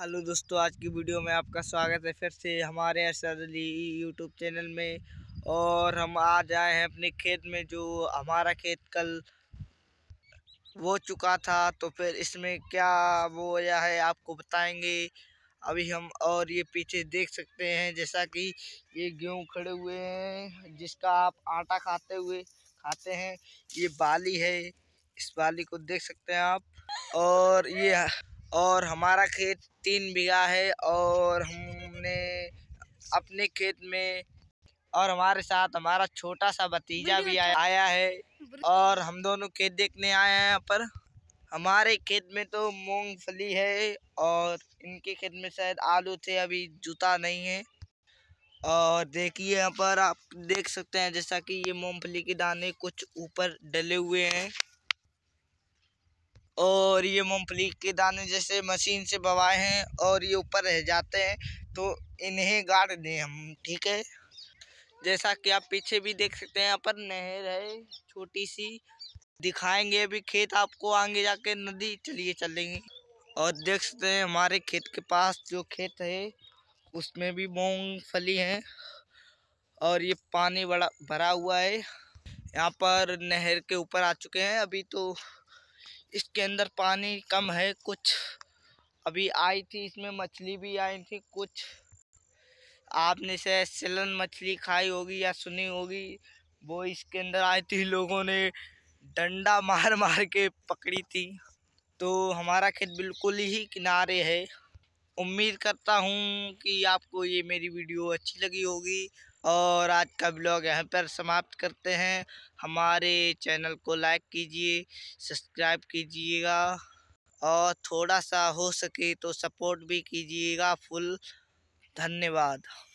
hello दोस्तों आज की वीडियो में आपका स्वागत है फिर से हमारे अरशद अली यूट्यूब चैनल में और हम आज आए हैं अपने खेत में जो हमारा खेत कल वो चुका था तो फिर इसमें क्या वो वजह है आपको बताएंगे अभी हम और ये पीछे देख सकते हैं जैसा कि ये गेहूँ खड़े हुए हैं जिसका आप आटा खाते हुए खाते हैं ये बाली है इस बाली को देख सकते हैं आप और ये और हमारा खेत तीन बीघा है और हमने अपने खेत में और हमारे साथ हमारा छोटा सा भतीजा भी आया, आया है और हम दोनों खेत देखने आए हैं यहाँ पर हमारे खेत में तो मूंगफली है और इनके खेत में शायद आलू थे अभी जूता नहीं है और देखिए यहाँ पर आप देख सकते हैं जैसा कि ये मूंगफली के दाने कुछ ऊपर डले हुए हैं और ये मूंगफली के दाने जैसे मशीन से बवाए हैं और ये ऊपर रह जाते हैं तो इन्हें गाड़ दें हम ठीक है जैसा कि आप पीछे भी देख सकते हैं यहाँ पर नहर है छोटी सी दिखाएंगे अभी खेत आपको आगे जाके नदी चलिए चलेंगे और देख सकते हैं हमारे खेत के पास जो खेत है उसमें भी मूंगफली है और ये पानी बड़ा भरा हुआ है यहाँ पर नहर के ऊपर आ चुके हैं अभी तो इसके अंदर पानी कम है कुछ अभी आई थी इसमें मछली भी आई थी कुछ आपने से सिलन मछली खाई होगी या सुनी होगी वो इसके अंदर आई थी लोगों ने डंडा मार मार के पकड़ी थी तो हमारा खेत बिल्कुल ही किनारे है उम्मीद करता हूँ कि आपको ये मेरी वीडियो अच्छी लगी होगी और आज का ब्लॉग यहाँ पर समाप्त करते हैं हमारे चैनल को लाइक कीजिए सब्सक्राइब कीजिएगा और थोड़ा सा हो सके तो सपोर्ट भी कीजिएगा फुल धन्यवाद